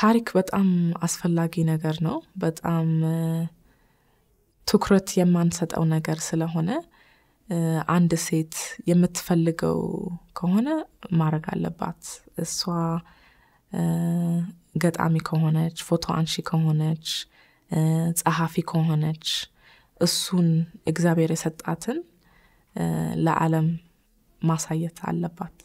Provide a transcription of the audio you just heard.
ታሪክ በጣም አስፈላጊ ነገር ነው። በጣም ትኩረት የማንሰጠው ነገር ስለሆነ አንድ ሴት የምትፈልገው ከሆነ ማድረግ አለባት። እሷ ገጣሚ ከሆነች፣ ፎቶ አንሺ ከሆነች፣ ጸሐፊ ከሆነች እሱን እግዚአብሔር የሰጣትን ለዓለም ማሳየት አለባት።